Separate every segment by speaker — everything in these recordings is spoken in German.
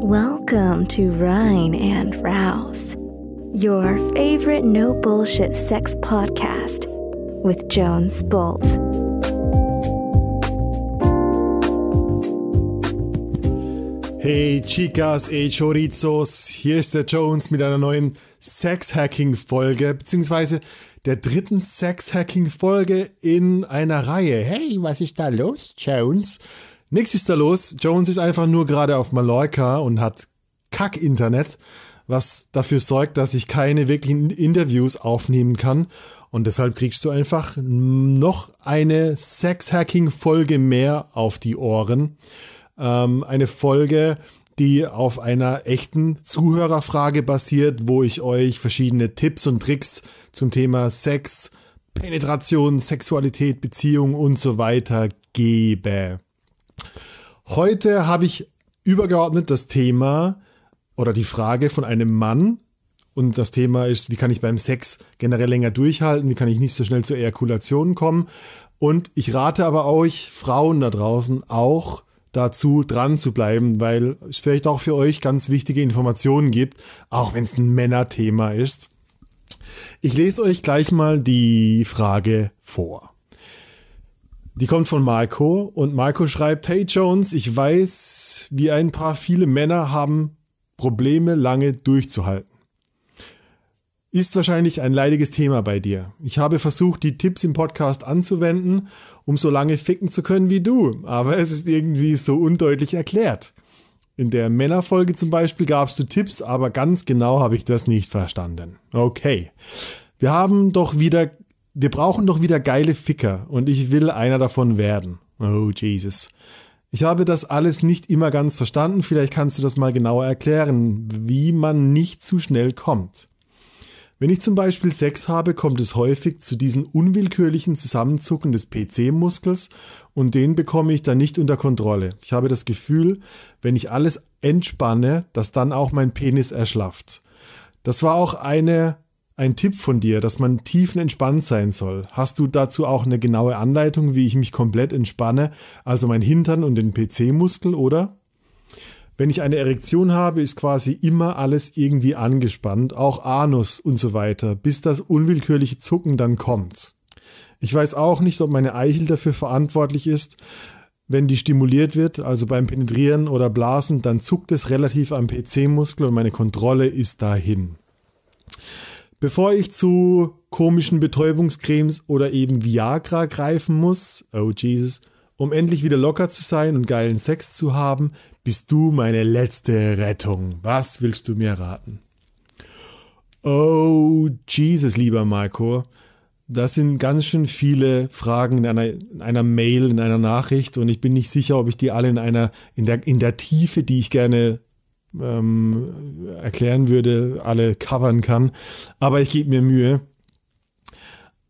Speaker 1: Welcome to Rhine and Rouse, your favorite no bullshit sex podcast with Jones Bolt. Hey Chicas, hey Chorizos, hier ist der Jones mit einer neuen Sex-Hacking-Folge, beziehungsweise der dritten Sex-Hacking-Folge in einer Reihe. Hey, was ist da los, Jones? Nix ist da los. Jones ist einfach nur gerade auf Mallorca und hat Kack-Internet, was dafür sorgt, dass ich keine wirklichen Interviews aufnehmen kann. Und deshalb kriegst du einfach noch eine Sex-Hacking-Folge mehr auf die Ohren. Ähm, eine Folge, die auf einer echten Zuhörerfrage basiert, wo ich euch verschiedene Tipps und Tricks zum Thema Sex, Penetration, Sexualität, Beziehung und so weiter gebe. Heute habe ich übergeordnet das Thema oder die Frage von einem Mann. Und das Thema ist, wie kann ich beim Sex generell länger durchhalten? Wie kann ich nicht so schnell zur Ejakulationen kommen? Und ich rate aber euch, Frauen da draußen, auch dazu dran zu bleiben, weil es vielleicht auch für euch ganz wichtige Informationen gibt, auch wenn es ein Männerthema ist. Ich lese euch gleich mal die Frage vor. Die kommt von Marco und Marco schreibt, hey Jones, ich weiß, wie ein paar viele Männer haben Probleme lange durchzuhalten. Ist wahrscheinlich ein leidiges Thema bei dir. Ich habe versucht, die Tipps im Podcast anzuwenden, um so lange ficken zu können wie du, aber es ist irgendwie so undeutlich erklärt. In der Männerfolge zum Beispiel gabst du Tipps, aber ganz genau habe ich das nicht verstanden. Okay. Wir haben doch wieder wir brauchen doch wieder geile Ficker und ich will einer davon werden. Oh Jesus. Ich habe das alles nicht immer ganz verstanden, vielleicht kannst du das mal genauer erklären, wie man nicht zu schnell kommt. Wenn ich zum Beispiel Sex habe, kommt es häufig zu diesen unwillkürlichen Zusammenzucken des PC-Muskels und den bekomme ich dann nicht unter Kontrolle. Ich habe das Gefühl, wenn ich alles entspanne, dass dann auch mein Penis erschlafft. Das war auch eine ein Tipp von dir, dass man tiefenentspannt sein soll. Hast du dazu auch eine genaue Anleitung, wie ich mich komplett entspanne, also mein Hintern und den PC-Muskel, oder? Wenn ich eine Erektion habe, ist quasi immer alles irgendwie angespannt, auch Anus und so weiter, bis das unwillkürliche Zucken dann kommt. Ich weiß auch nicht, ob meine Eichel dafür verantwortlich ist. Wenn die stimuliert wird, also beim Penetrieren oder Blasen, dann zuckt es relativ am PC-Muskel und meine Kontrolle ist dahin. Bevor ich zu komischen Betäubungscremes oder eben Viagra greifen muss, oh Jesus, um endlich wieder locker zu sein und geilen Sex zu haben, bist du meine letzte Rettung. Was willst du mir raten? Oh Jesus, lieber Marco, das sind ganz schön viele Fragen in einer, in einer, Mail, in einer Nachricht und ich bin nicht sicher, ob ich die alle in einer, in der, in der Tiefe, die ich gerne ähm, erklären würde, alle covern kann. Aber ich gebe mir Mühe.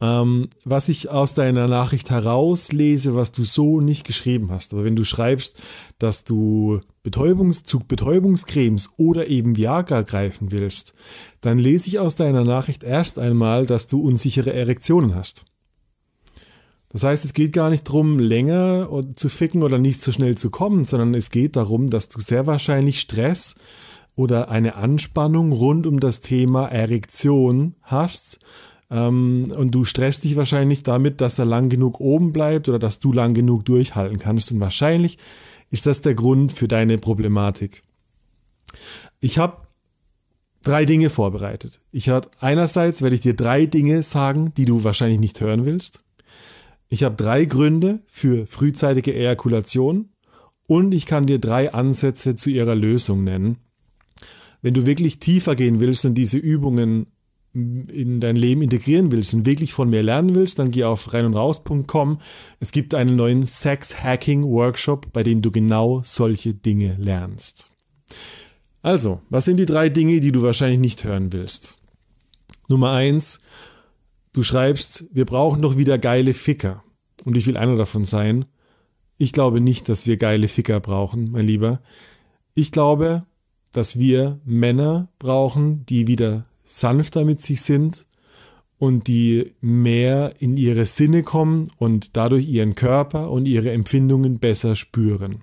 Speaker 1: Ähm, was ich aus deiner Nachricht herauslese, was du so nicht geschrieben hast. Aber wenn du schreibst, dass du Betäubungs zu Betäubungscremes oder eben Viagra greifen willst, dann lese ich aus deiner Nachricht erst einmal, dass du unsichere Erektionen hast. Das heißt, es geht gar nicht darum, länger zu ficken oder nicht so schnell zu kommen, sondern es geht darum, dass du sehr wahrscheinlich Stress oder eine Anspannung rund um das Thema Erektion hast. Ähm, und du stresst dich wahrscheinlich damit, dass er lang genug oben bleibt oder dass du lang genug durchhalten kannst. Und wahrscheinlich ist das der Grund für deine Problematik. Ich habe drei Dinge vorbereitet. Ich habe einerseits werde ich dir drei Dinge sagen, die du wahrscheinlich nicht hören willst. Ich habe drei Gründe für frühzeitige Ejakulation und ich kann dir drei Ansätze zu ihrer Lösung nennen. Wenn du wirklich tiefer gehen willst und diese Übungen in dein Leben integrieren willst und wirklich von mir lernen willst, dann geh auf rein und raus.com. Es gibt einen neuen Sex Hacking Workshop, bei dem du genau solche Dinge lernst. Also, was sind die drei Dinge, die du wahrscheinlich nicht hören willst? Nummer eins, Du schreibst, wir brauchen doch wieder geile Ficker. Und ich will einer davon sein. Ich glaube nicht, dass wir geile Ficker brauchen, mein Lieber. Ich glaube, dass wir Männer brauchen, die wieder sanfter mit sich sind und die mehr in ihre Sinne kommen und dadurch ihren Körper und ihre Empfindungen besser spüren.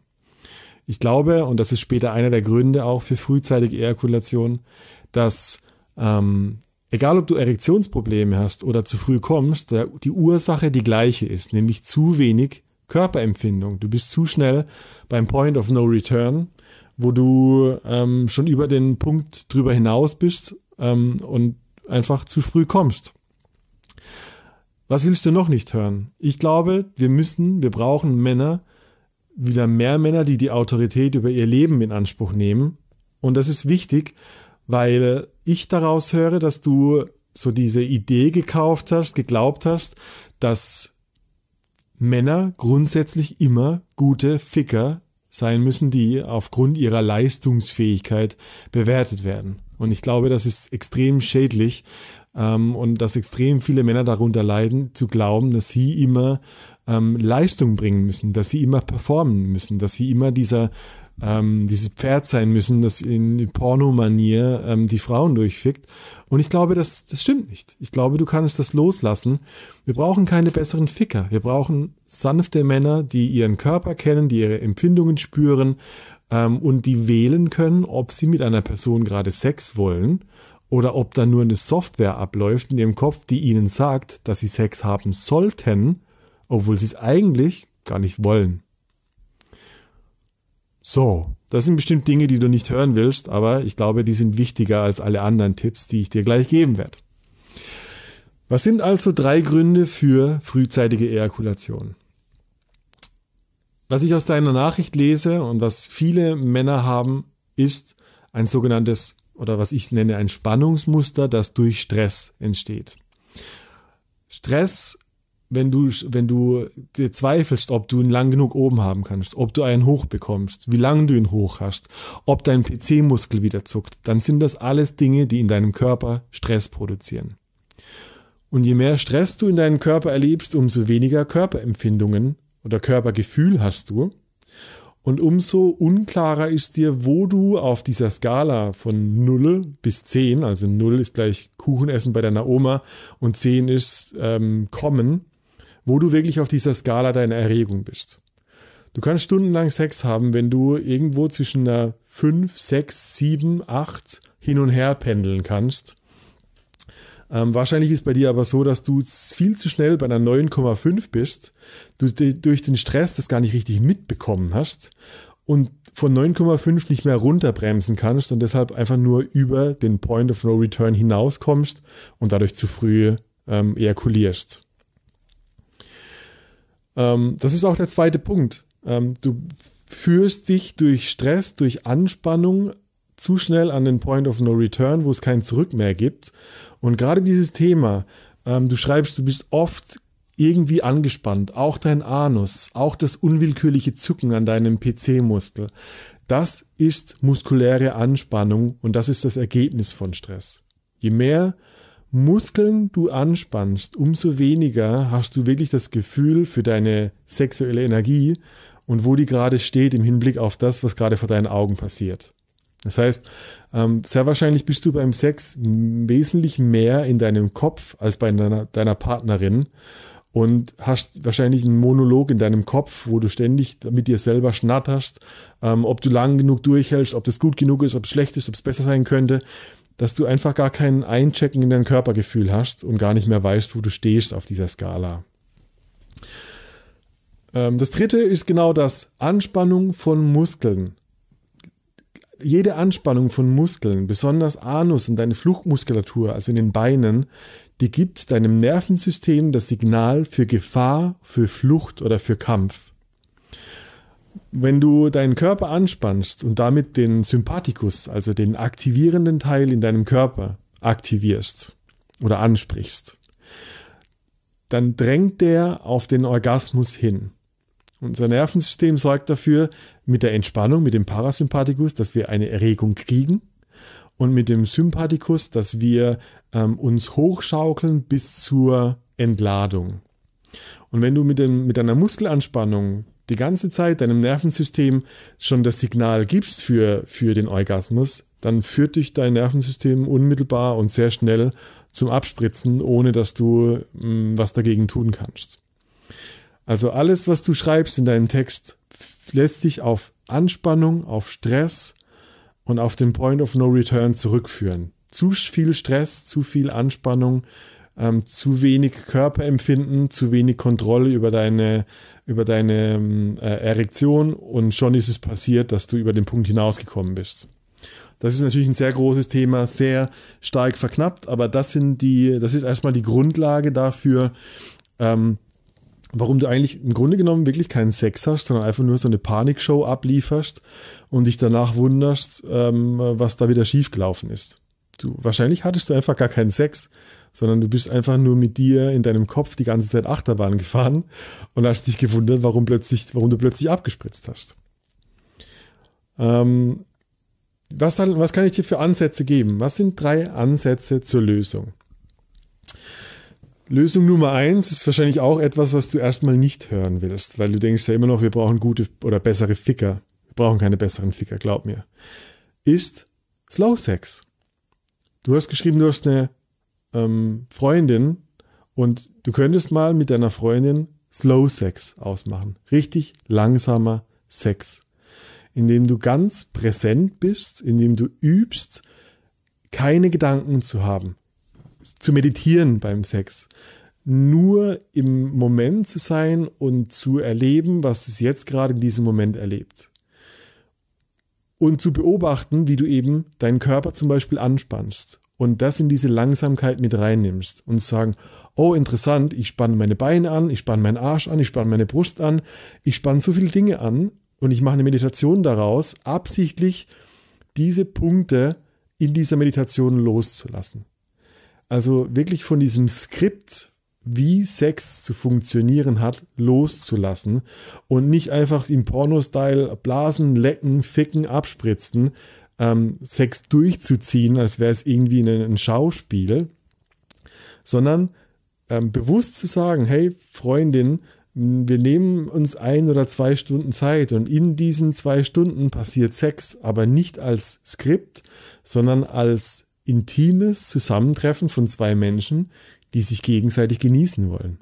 Speaker 1: Ich glaube, und das ist später einer der Gründe auch für frühzeitige Ejakulation, dass ähm, Egal ob du Erektionsprobleme hast oder zu früh kommst, die Ursache die gleiche ist, nämlich zu wenig Körperempfindung. Du bist zu schnell beim Point of No Return, wo du ähm, schon über den Punkt drüber hinaus bist ähm, und einfach zu früh kommst. Was willst du noch nicht hören? Ich glaube, wir müssen, wir brauchen Männer, wieder mehr Männer, die die Autorität über ihr Leben in Anspruch nehmen. Und das ist wichtig, weil ich daraus höre, dass du so diese Idee gekauft hast, geglaubt hast, dass Männer grundsätzlich immer gute Ficker sein müssen, die aufgrund ihrer Leistungsfähigkeit bewertet werden. Und ich glaube, das ist extrem schädlich ähm, und dass extrem viele Männer darunter leiden, zu glauben, dass sie immer ähm, Leistung bringen müssen, dass sie immer performen müssen, dass sie immer dieser ähm, dieses Pferd sein müssen, das in Pornomanier ähm, die Frauen durchfickt. Und ich glaube, das, das stimmt nicht. Ich glaube, du kannst das loslassen. Wir brauchen keine besseren Ficker. Wir brauchen sanfte Männer, die ihren Körper kennen, die ihre Empfindungen spüren ähm, und die wählen können, ob sie mit einer Person gerade Sex wollen oder ob da nur eine Software abläuft in ihrem Kopf, die ihnen sagt, dass sie Sex haben sollten, obwohl sie es eigentlich gar nicht wollen. So, das sind bestimmt Dinge, die du nicht hören willst, aber ich glaube, die sind wichtiger als alle anderen Tipps, die ich dir gleich geben werde. Was sind also drei Gründe für frühzeitige Ejakulation? Was ich aus deiner Nachricht lese und was viele Männer haben, ist ein sogenanntes oder was ich nenne ein Spannungsmuster, das durch Stress entsteht. Stress wenn du, wenn du dir zweifelst, ob du ihn lang genug oben haben kannst, ob du einen hoch bekommst, wie lange du ihn hoch hast, ob dein PC-Muskel wieder zuckt, dann sind das alles Dinge, die in deinem Körper Stress produzieren. Und je mehr Stress du in deinem Körper erlebst, umso weniger Körperempfindungen oder Körpergefühl hast du. Und umso unklarer ist dir, wo du auf dieser Skala von 0 bis 10, also 0 ist gleich Kuchenessen bei deiner Oma und 10 ist ähm, kommen, wo du wirklich auf dieser Skala deiner Erregung bist. Du kannst stundenlang Sex haben, wenn du irgendwo zwischen einer 5, 6, 7, 8 hin und her pendeln kannst. Ähm, wahrscheinlich ist bei dir aber so, dass du viel zu schnell bei einer 9,5 bist, du durch den Stress das gar nicht richtig mitbekommen hast und von 9,5 nicht mehr runterbremsen kannst und deshalb einfach nur über den Point of No Return hinauskommst und dadurch zu früh ähm, ejakulierst. Ähm, das ist auch der zweite Punkt. Ähm, du führst dich durch Stress, durch Anspannung zu schnell an den Point of No Return, wo es kein Zurück mehr gibt. Und gerade dieses Thema, ähm, du schreibst, du bist oft irgendwie angespannt, auch dein Anus, auch das unwillkürliche Zucken an deinem PC-Muskel. Das ist muskuläre Anspannung und das ist das Ergebnis von Stress. Je mehr Muskeln du anspannst, umso weniger hast du wirklich das Gefühl für deine sexuelle Energie und wo die gerade steht im Hinblick auf das, was gerade vor deinen Augen passiert. Das heißt, ähm, sehr wahrscheinlich bist du beim Sex wesentlich mehr in deinem Kopf als bei deiner, deiner Partnerin und hast wahrscheinlich einen Monolog in deinem Kopf, wo du ständig mit dir selber schnatterst, ähm, ob du lang genug durchhältst, ob das gut genug ist, ob es schlecht ist, ob es besser sein könnte dass du einfach gar keinen Einchecken in dein Körpergefühl hast und gar nicht mehr weißt, wo du stehst auf dieser Skala. Ähm, das dritte ist genau das Anspannung von Muskeln. Jede Anspannung von Muskeln, besonders Anus und deine Fluchtmuskulatur, also in den Beinen, die gibt deinem Nervensystem das Signal für Gefahr, für Flucht oder für Kampf. Wenn du deinen Körper anspannst und damit den Sympathikus, also den aktivierenden Teil in deinem Körper, aktivierst oder ansprichst, dann drängt der auf den Orgasmus hin. Unser Nervensystem sorgt dafür mit der Entspannung, mit dem Parasympathikus, dass wir eine Erregung kriegen und mit dem Sympathikus, dass wir ähm, uns hochschaukeln bis zur Entladung. Und wenn du mit, dem, mit deiner Muskelanspannung die ganze Zeit deinem Nervensystem schon das Signal gibst für, für den Orgasmus, dann führt dich dein Nervensystem unmittelbar und sehr schnell zum Abspritzen, ohne dass du mh, mm, was dagegen tun kannst. Also alles, was du schreibst in deinem Text, lässt sich auf Anspannung, auf Stress und auf den Point of No Return zurückführen. Zu viel Stress, zu viel Anspannung ähm, zu wenig Körperempfinden, zu wenig Kontrolle über deine, über deine ähm, äh, Erektion und schon ist es passiert, dass du über den Punkt hinausgekommen bist. Das ist natürlich ein sehr großes Thema, sehr stark verknappt, aber das sind die, das ist erstmal die Grundlage dafür, ähm, warum du eigentlich im Grunde genommen wirklich keinen Sex hast, sondern einfach nur so eine Panikshow ablieferst und dich danach wunderst, ähm, was da wieder schiefgelaufen ist. Du, wahrscheinlich hattest du einfach gar keinen Sex, sondern du bist einfach nur mit dir in deinem Kopf die ganze Zeit Achterbahn gefahren und hast dich gewundert, warum, plötzlich, warum du plötzlich abgespritzt hast. Ähm, was, was kann ich dir für Ansätze geben? Was sind drei Ansätze zur Lösung? Lösung Nummer eins ist wahrscheinlich auch etwas, was du erstmal nicht hören willst, weil du denkst ja immer noch, wir brauchen gute oder bessere Ficker. Wir brauchen keine besseren Ficker, glaub mir. Ist Slow Sex. Du hast geschrieben, du hast eine ähm, Freundin und du könntest mal mit deiner Freundin Slow Sex ausmachen. Richtig langsamer Sex. Indem du ganz präsent bist, indem du übst, keine Gedanken zu haben. Zu meditieren beim Sex. Nur im Moment zu sein und zu erleben, was es jetzt gerade in diesem Moment erlebt. Und zu beobachten, wie du eben deinen Körper zum Beispiel anspannst und das in diese Langsamkeit mit reinnimmst und sagen, oh interessant, ich spanne meine Beine an, ich spanne meinen Arsch an, ich spanne meine Brust an, ich spanne so viele Dinge an und ich mache eine Meditation daraus, absichtlich diese Punkte in dieser Meditation loszulassen. Also wirklich von diesem Skript, wie Sex zu funktionieren hat, loszulassen und nicht einfach im Porno-Style blasen, lecken, ficken, abspritzen, ähm, Sex durchzuziehen, als wäre es irgendwie ein, ein Schauspiel, sondern ähm, bewusst zu sagen, hey Freundin, wir nehmen uns ein oder zwei Stunden Zeit und in diesen zwei Stunden passiert Sex, aber nicht als Skript, sondern als intimes Zusammentreffen von zwei Menschen, die sich gegenseitig genießen wollen.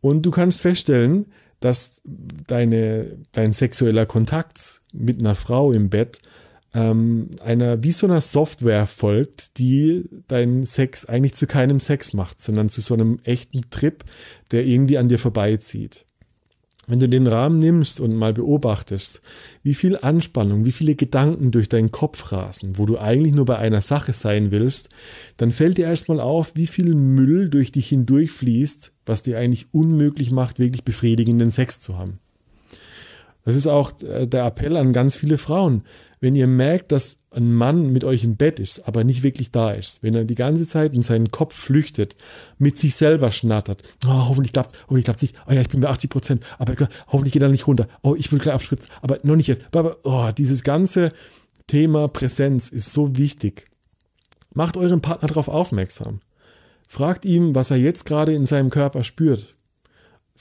Speaker 1: Und du kannst feststellen, dass deine, dein sexueller Kontakt mit einer Frau im Bett ähm, einer wie so einer Software folgt, die deinen Sex eigentlich zu keinem Sex macht, sondern zu so einem echten Trip, der irgendwie an dir vorbeizieht. Wenn du den Rahmen nimmst und mal beobachtest, wie viel Anspannung, wie viele Gedanken durch deinen Kopf rasen, wo du eigentlich nur bei einer Sache sein willst, dann fällt dir erstmal auf, wie viel Müll durch dich hindurchfließt, was dir eigentlich unmöglich macht, wirklich befriedigenden Sex zu haben. Das ist auch äh, der Appell an ganz viele Frauen. Wenn ihr merkt, dass ein Mann mit euch im Bett ist, aber nicht wirklich da ist, wenn er die ganze Zeit in seinen Kopf flüchtet, mit sich selber schnattert, oh, hoffentlich klappt's, hoffentlich klappt's nicht, oh ja, ich bin bei 80 Prozent, aber hoffentlich geht er nicht runter, oh, ich will gleich abspritzen, aber noch nicht jetzt, oh, dieses ganze Thema Präsenz ist so wichtig. Macht euren Partner darauf aufmerksam. Fragt ihm, was er jetzt gerade in seinem Körper spürt.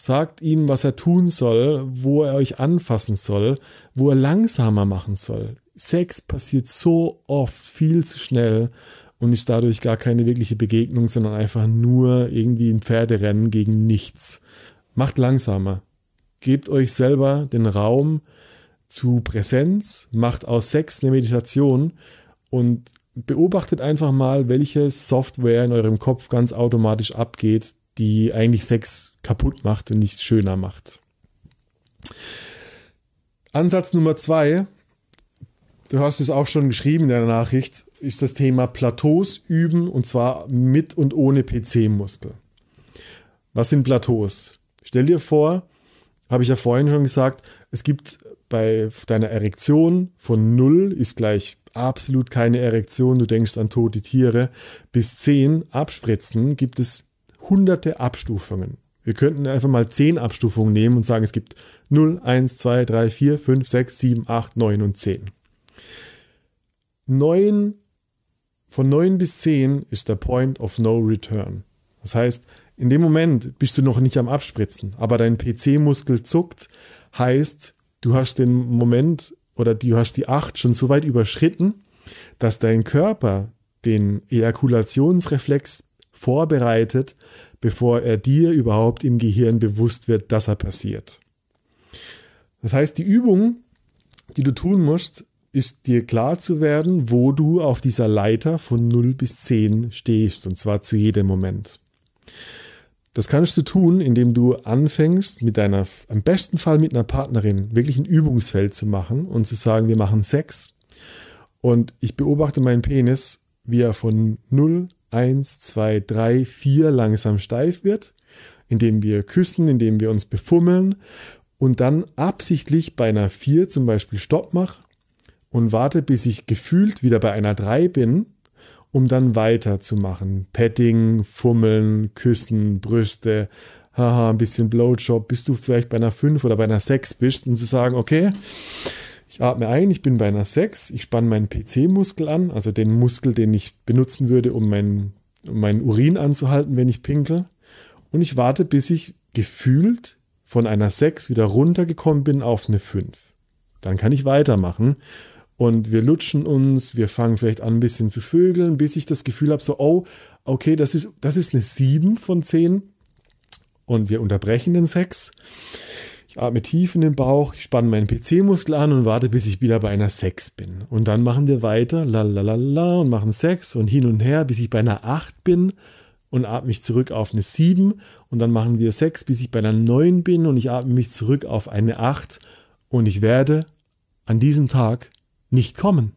Speaker 1: Sagt ihm, was er tun soll, wo er euch anfassen soll, wo er langsamer machen soll. Sex passiert so oft viel zu schnell und ist dadurch gar keine wirkliche Begegnung, sondern einfach nur irgendwie ein Pferderennen gegen nichts. Macht langsamer. Gebt euch selber den Raum zu Präsenz, macht aus Sex eine Meditation und beobachtet einfach mal, welche Software in eurem Kopf ganz automatisch abgeht, die eigentlich Sex kaputt macht und nicht schöner macht. Ansatz Nummer zwei, du hast es auch schon geschrieben in der Nachricht, ist das Thema Plateaus üben und zwar mit und ohne PC-Muskel. Was sind Plateaus? Stell dir vor, habe ich ja vorhin schon gesagt, es gibt bei deiner Erektion von 0 ist gleich absolut keine Erektion, du denkst an tote Tiere, bis 10 abspritzen gibt es hunderte Abstufungen. Wir könnten einfach mal zehn Abstufungen nehmen und sagen, es gibt 0, 1, 2, 3, 4, 5, 6, 7, 8, 9 und 10. 9, von 9 bis 10 ist der Point of No Return. Das heißt, in dem Moment bist du noch nicht am Abspritzen, aber dein PC-Muskel zuckt, heißt, du hast den Moment oder du hast die 8 schon so weit überschritten, dass dein Körper den Ejakulationsreflex vorbereitet, bevor er dir überhaupt im Gehirn bewusst wird, dass er passiert. Das heißt, die Übung, die du tun musst, ist dir klar zu werden, wo du auf dieser Leiter von 0 bis 10 stehst, und zwar zu jedem Moment. Das kannst du tun, indem du anfängst, mit deiner, am besten Fall mit einer Partnerin, wirklich ein Übungsfeld zu machen und zu sagen, wir machen Sex. Und ich beobachte meinen Penis, wie er von 0 eins, zwei, drei, vier langsam steif wird, indem wir küssen, indem wir uns befummeln und dann absichtlich bei einer vier zum Beispiel Stopp mache und warte, bis ich gefühlt wieder bei einer drei bin, um dann weiterzumachen. Petting, Fummeln, Küssen, Brüste, haha, ein bisschen Blowjob, bis du vielleicht bei einer 5 oder bei einer 6 bist und zu sagen, okay, ich atme ein, ich bin bei einer 6, ich spanne meinen PC-Muskel an, also den Muskel, den ich benutzen würde, um meinen, um meinen Urin anzuhalten, wenn ich pinkel. Und ich warte, bis ich gefühlt von einer 6 wieder runtergekommen bin auf eine 5. Dann kann ich weitermachen. Und wir lutschen uns, wir fangen vielleicht an, ein bisschen zu vögeln, bis ich das Gefühl habe, so, oh, okay, das ist, das ist eine 7 von 10. Und wir unterbrechen den Sex. Ich atme tief in den Bauch, ich spanne meinen PC-Muskel an und warte, bis ich wieder bei einer 6 bin. Und dann machen wir weiter, la la la la, und machen 6 und hin und her, bis ich bei einer 8 bin und atme mich zurück auf eine 7. Und dann machen wir 6, bis ich bei einer 9 bin und ich atme mich zurück auf eine 8. Und ich werde an diesem Tag nicht kommen.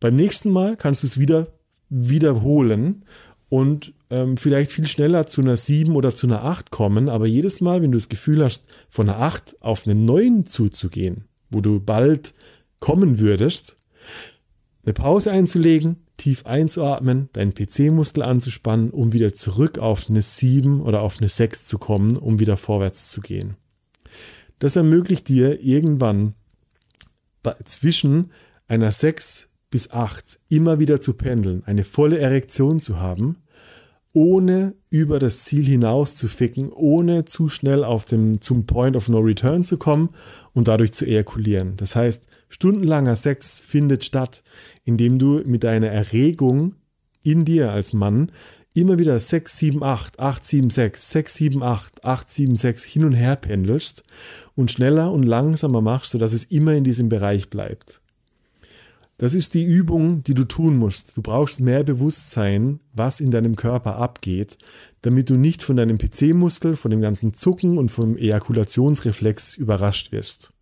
Speaker 1: Beim nächsten Mal kannst du es wieder wiederholen und ähm, vielleicht viel schneller zu einer 7 oder zu einer 8 kommen, aber jedes Mal, wenn du das Gefühl hast, von einer 8 auf eine 9 zuzugehen, wo du bald kommen würdest, eine Pause einzulegen, tief einzuatmen, deinen PC-Muskel anzuspannen, um wieder zurück auf eine 7 oder auf eine 6 zu kommen, um wieder vorwärts zu gehen. Das ermöglicht dir irgendwann zwischen einer 6 bis 8 immer wieder zu pendeln, eine volle Erektion zu haben ohne über das Ziel hinaus zu ficken, ohne zu schnell auf dem, zum Point of No Return zu kommen und dadurch zu ejakulieren. Das heißt, stundenlanger Sex findet statt, indem du mit deiner Erregung in dir als Mann immer wieder 6, 7, 8, 8, 7, 6, 6, 7, 8, 8, 7, 6 hin und her pendelst und schneller und langsamer machst, sodass es immer in diesem Bereich bleibt. Das ist die Übung, die du tun musst. Du brauchst mehr Bewusstsein, was in deinem Körper abgeht, damit du nicht von deinem PC-Muskel, von dem ganzen Zucken und vom Ejakulationsreflex überrascht wirst.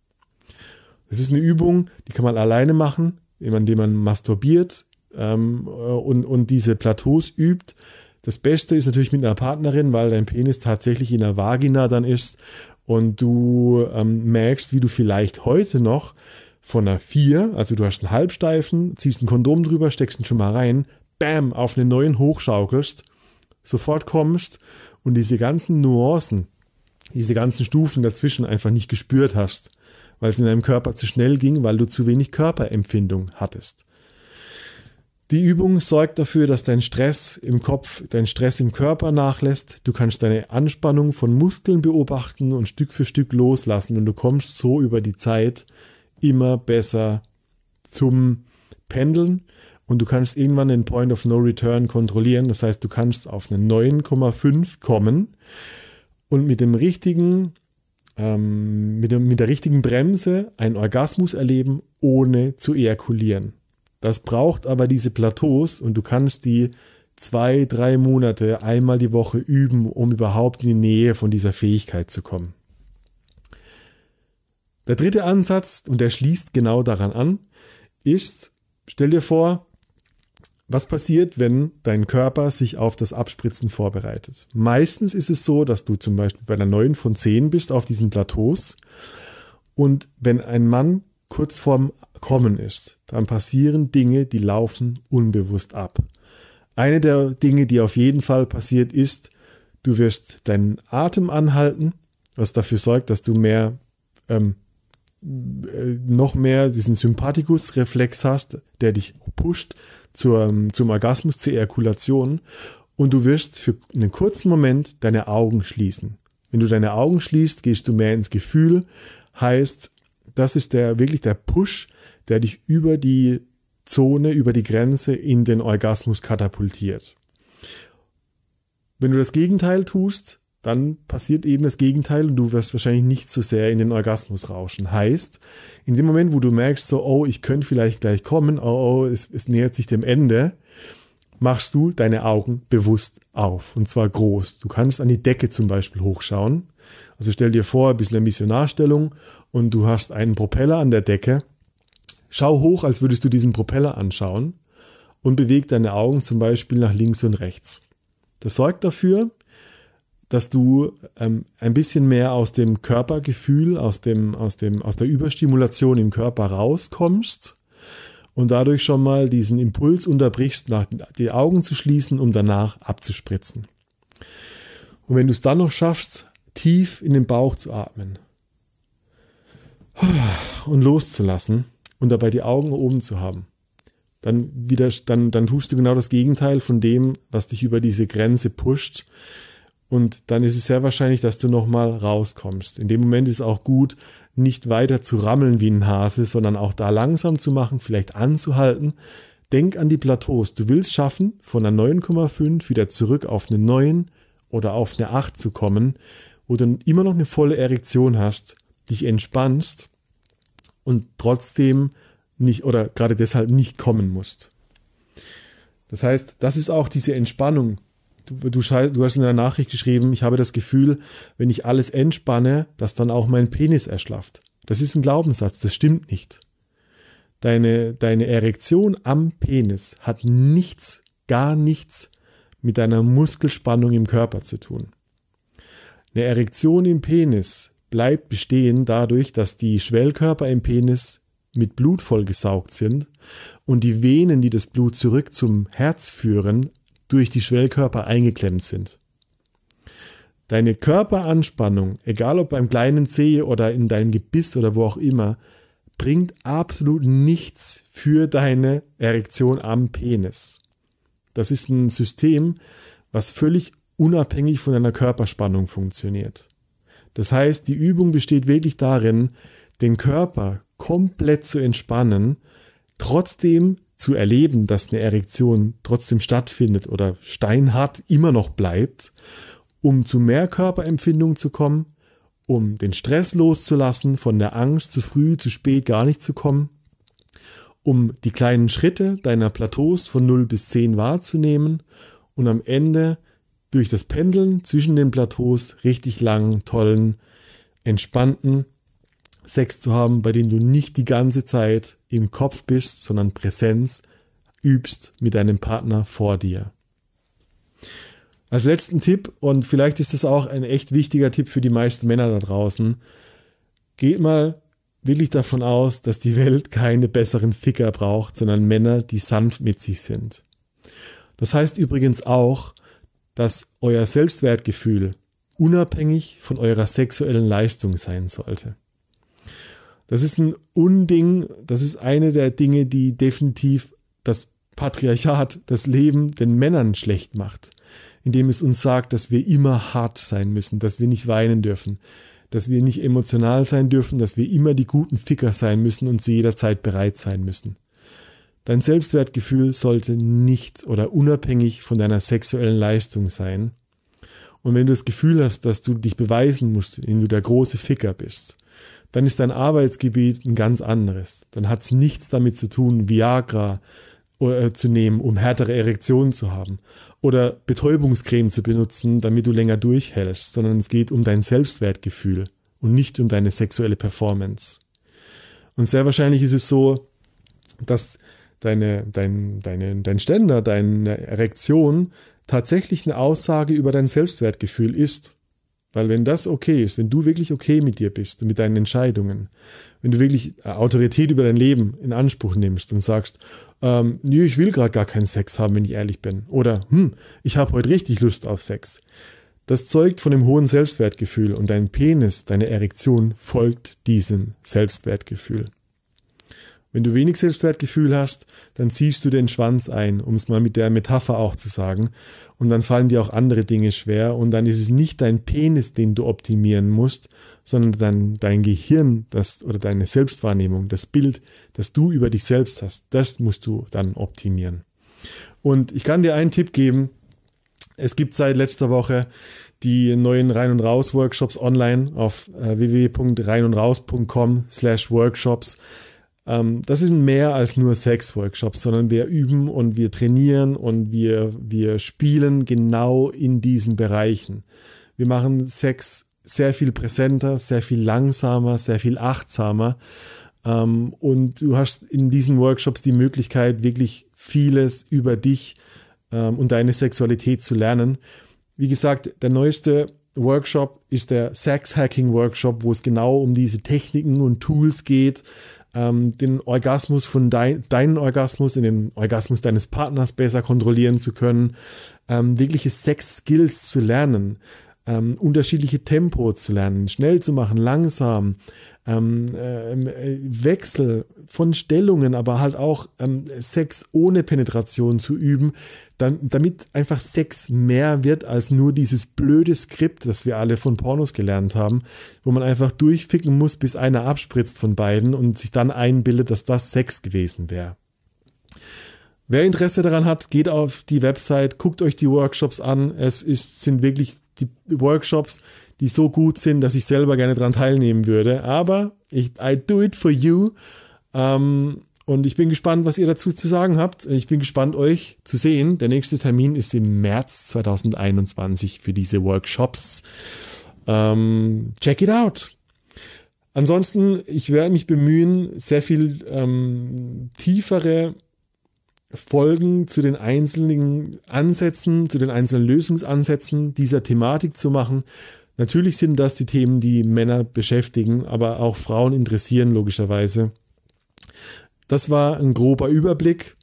Speaker 1: Das ist eine Übung, die kann man alleine machen, indem man masturbiert ähm, und, und diese Plateaus übt. Das Beste ist natürlich mit einer Partnerin, weil dein Penis tatsächlich in der Vagina dann ist und du ähm, merkst, wie du vielleicht heute noch von einer 4, also du hast einen Halbsteifen, ziehst ein Kondom drüber, steckst ihn schon mal rein, bam, auf einen neuen hochschaukelst, sofort kommst und diese ganzen Nuancen, diese ganzen Stufen dazwischen einfach nicht gespürt hast, weil es in deinem Körper zu schnell ging, weil du zu wenig Körperempfindung hattest. Die Übung sorgt dafür, dass dein Stress im Kopf, dein Stress im Körper nachlässt. Du kannst deine Anspannung von Muskeln beobachten und Stück für Stück loslassen und du kommst so über die Zeit immer besser zum Pendeln und du kannst irgendwann den Point of No Return kontrollieren. Das heißt, du kannst auf eine 9,5 kommen und mit dem richtigen, ähm, mit, dem, mit der richtigen Bremse einen Orgasmus erleben, ohne zu ejakulieren. Das braucht aber diese Plateaus und du kannst die zwei, drei Monate einmal die Woche üben, um überhaupt in die Nähe von dieser Fähigkeit zu kommen. Der dritte Ansatz, und der schließt genau daran an, ist, stell dir vor, was passiert, wenn dein Körper sich auf das Abspritzen vorbereitet? Meistens ist es so, dass du zum Beispiel bei einer 9 von 10 bist auf diesen Plateaus und wenn ein Mann kurz vorm Kommen ist, dann passieren Dinge, die laufen unbewusst ab. Eine der Dinge, die auf jeden Fall passiert ist, du wirst deinen Atem anhalten, was dafür sorgt, dass du mehr ähm, äh, noch mehr diesen Sympathikus-Reflex hast, der dich pusht zur, ähm, zum Orgasmus, zur Ejakulation. Und du wirst für einen kurzen Moment deine Augen schließen. Wenn du deine Augen schließt, gehst du mehr ins Gefühl. Heißt, das ist der, wirklich der Push, der dich über die Zone, über die Grenze in den Orgasmus katapultiert. Wenn du das Gegenteil tust, dann passiert eben das Gegenteil und du wirst wahrscheinlich nicht so sehr in den Orgasmus rauschen. Heißt, in dem Moment, wo du merkst, so, oh, ich könnte vielleicht gleich kommen, oh, oh, es, es nähert sich dem Ende, machst du deine Augen bewusst auf und zwar groß. Du kannst an die Decke zum Beispiel hochschauen. Also stell dir vor, ein bisschen eine Missionarstellung und du hast einen Propeller an der Decke. Schau hoch, als würdest du diesen Propeller anschauen und beweg deine Augen zum Beispiel nach links und rechts. Das sorgt dafür, dass du ähm, ein bisschen mehr aus dem Körpergefühl, aus, dem, aus, dem, aus der Überstimulation im Körper rauskommst und dadurch schon mal diesen Impuls unterbrichst, nach, die Augen zu schließen, um danach abzuspritzen. Und wenn du es dann noch schaffst, tief in den Bauch zu atmen und loszulassen und dabei die Augen oben zu haben, dann, wieder, dann, dann tust du genau das Gegenteil von dem, was dich über diese Grenze pusht, und dann ist es sehr wahrscheinlich, dass du nochmal rauskommst. In dem Moment ist auch gut, nicht weiter zu rammeln wie ein Hase, sondern auch da langsam zu machen, vielleicht anzuhalten. Denk an die Plateaus. Du willst schaffen, von einer 9,5 wieder zurück auf eine 9 oder auf eine 8 zu kommen, wo du immer noch eine volle Erektion hast, dich entspannst und trotzdem nicht oder gerade deshalb nicht kommen musst. Das heißt, das ist auch diese Entspannung, du, du, hast in der Nachricht geschrieben, ich habe das Gefühl, wenn ich alles entspanne, dass dann auch mein Penis erschlafft. Das ist ein Glaubenssatz, das stimmt nicht. Deine, deine Erektion am Penis hat nichts, gar nichts mit deiner Muskelspannung im Körper zu tun. Eine Erektion im Penis bleibt bestehen dadurch, dass die Schwellkörper im Penis mit Blut vollgesaugt sind und die Venen, die das Blut zurück zum Herz führen, durch die Schwellkörper eingeklemmt sind. Deine Körperanspannung, egal ob beim kleinen Zeh oder in deinem Gebiss oder wo auch immer, bringt absolut nichts für deine Erektion am Penis. Das ist ein System, was völlig unabhängig von deiner Körperspannung funktioniert. Das heißt, die Übung besteht wirklich darin, den Körper komplett zu entspannen, trotzdem zu erleben, dass eine Erektion trotzdem stattfindet oder steinhart immer noch bleibt, um zu mehr Körperempfindung zu kommen, um den Stress loszulassen, von der Angst zu früh, zu spät gar nicht zu kommen, um die kleinen Schritte deiner Plateaus von 0 bis 10 wahrzunehmen und am Ende durch das Pendeln zwischen den Plateaus richtig langen, tollen, entspannten Sex zu haben, bei dem du nicht die ganze Zeit im Kopf bist, sondern Präsenz übst mit deinem Partner vor dir. Als letzten Tipp, und vielleicht ist das auch ein echt wichtiger Tipp für die meisten Männer da draußen, geht mal wirklich davon aus, dass die Welt keine besseren Ficker braucht, sondern Männer, die sanft mit sich sind. Das heißt übrigens auch, dass euer Selbstwertgefühl unabhängig von eurer sexuellen Leistung sein sollte. Das ist ein Unding, das ist eine der Dinge, die definitiv das Patriarchat, das Leben den Männern schlecht macht, indem es uns sagt, dass wir immer hart sein müssen, dass wir nicht weinen dürfen, dass wir nicht emotional sein dürfen, dass wir immer die guten Ficker sein müssen und zu jeder Zeit bereit sein müssen. Dein Selbstwertgefühl sollte nicht oder unabhängig von deiner sexuellen Leistung sein. Und wenn du das Gefühl hast, dass du dich beweisen musst, indem du der große Ficker bist, dann ist dein Arbeitsgebiet ein ganz anderes. Dann hat es nichts damit zu tun, Viagra äh, zu nehmen, um härtere Erektionen zu haben oder Betäubungscreme zu benutzen, damit du länger durchhältst, sondern es geht um dein Selbstwertgefühl und nicht um deine sexuelle Performance. Und sehr wahrscheinlich ist es so, dass deine, dein, deine, dein Ständer, deine Erektion tatsächlich eine Aussage über dein Selbstwertgefühl ist weil wenn das okay ist, wenn du wirklich okay mit dir bist, und mit deinen Entscheidungen, wenn du wirklich äh, Autorität über dein Leben in Anspruch nimmst und sagst, ähm, nö, ich will gerade gar keinen Sex haben, wenn ich ehrlich bin, oder hm, ich habe heute richtig Lust auf Sex, das zeugt von dem hohen Selbstwertgefühl und dein Penis, deine Erektion folgt diesem Selbstwertgefühl. Wenn du wenig Selbstwertgefühl hast, dann ziehst du den Schwanz ein, um es mal mit der Metapher auch zu sagen. Und dann fallen dir auch andere Dinge schwer. Und dann ist es nicht dein Penis, den du optimieren musst, sondern dann dein Gehirn das, oder deine Selbstwahrnehmung, das Bild, das du über dich selbst hast. Das musst du dann optimieren. Und ich kann dir einen Tipp geben. Es gibt seit letzter Woche die neuen Rein- und Raus-Workshops online auf äh, www.reinundraus.com slash workshops. Ähm, das ist mehr als nur Sex-Workshops, sondern wir üben und wir trainieren und wir, wir spielen genau in diesen Bereichen. Wir machen Sex sehr viel präsenter, sehr viel langsamer, sehr viel achtsamer. Ähm, und du hast in diesen Workshops die Möglichkeit, wirklich vieles über dich ähm, und deine Sexualität zu lernen. Wie gesagt, der neueste Workshop ist der Sex Hacking Workshop, wo es genau um diese Techniken und Tools geht, ähm, den Orgasmus von dein, deinen Orgasmus in den Orgasmus deines Partners besser kontrollieren zu können, ähm, wirkliche Sex-Skills zu lernen, ähm, unterschiedliche Tempo zu lernen, schnell zu machen, langsam, ähm, ähm, äh, Wechsel von Stellungen, aber halt auch ähm, Sex ohne Penetration zu üben, dann, damit einfach Sex mehr wird als nur dieses blöde Skript, das wir alle von Pornos gelernt haben, wo man einfach durchficken muss, bis einer abspritzt von beiden und sich dann einbildet, dass das Sex gewesen wäre. Wer Interesse daran hat, geht auf die Website, guckt euch die Workshops an. Es ist, sind wirklich die Workshops, die so gut sind, dass ich selber gerne daran teilnehmen würde. Aber ich, I do it for you. Ähm, und ich bin gespannt, was ihr dazu zu sagen habt. Ich bin gespannt, euch zu sehen. Der nächste Termin ist im März 2021 für diese Workshops. Ähm, check it out. Ansonsten, ich werde mich bemühen, sehr viel ähm, tiefere Folgen zu den einzelnen Ansätzen, zu den einzelnen Lösungsansätzen dieser Thematik zu machen Natürlich sind das die Themen, die Männer beschäftigen, aber auch Frauen interessieren logischerweise. Das war ein grober Überblick.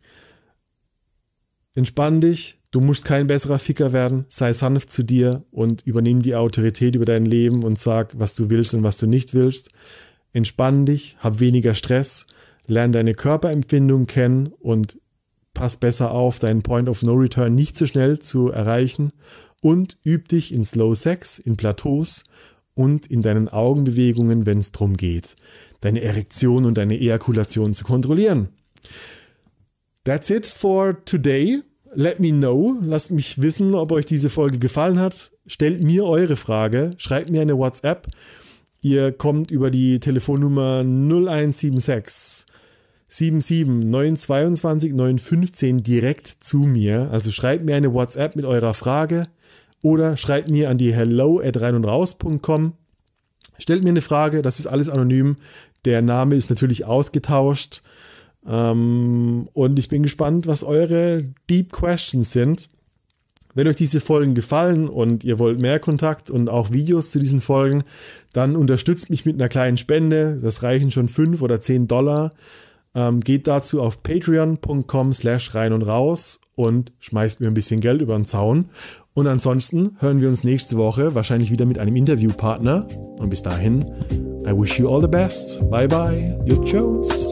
Speaker 1: Entspann dich, du musst kein besserer Ficker werden, sei sanft zu dir und übernimm die Autorität über dein Leben und sag, was du willst und was du nicht willst. Entspann dich, hab weniger Stress, lern deine Körperempfindung kennen und pass besser auf, deinen Point of No Return nicht zu so schnell zu erreichen und üb dich in Slow Sex, in Plateaus und in deinen Augenbewegungen, wenn es darum geht, deine Erektion und deine Ejakulation zu kontrollieren. That's it for today. Let me know. Lasst mich wissen, ob euch diese Folge gefallen hat. Stellt mir eure Frage. Schreibt mir eine WhatsApp. Ihr kommt über die Telefonnummer 0176 77 915 direkt zu mir. Also schreibt mir eine WhatsApp mit eurer Frage oder schreibt mir an die hello at rein und raus.com. Stellt mir eine Frage, das ist alles anonym. Der Name ist natürlich ausgetauscht. Ähm, und ich bin gespannt, was eure Deep Questions sind. Wenn euch diese Folgen gefallen und ihr wollt mehr Kontakt und auch Videos zu diesen Folgen, dann unterstützt mich mit einer kleinen Spende. Das reichen schon 5 oder 10 Dollar. Ähm, geht dazu auf patreon.com slash rein und raus und schmeißt mir ein bisschen Geld über den Zaun. Und ansonsten hören wir uns nächste Woche wahrscheinlich wieder mit einem Interviewpartner. Und bis dahin, I wish you all the best. Bye bye, your Jones.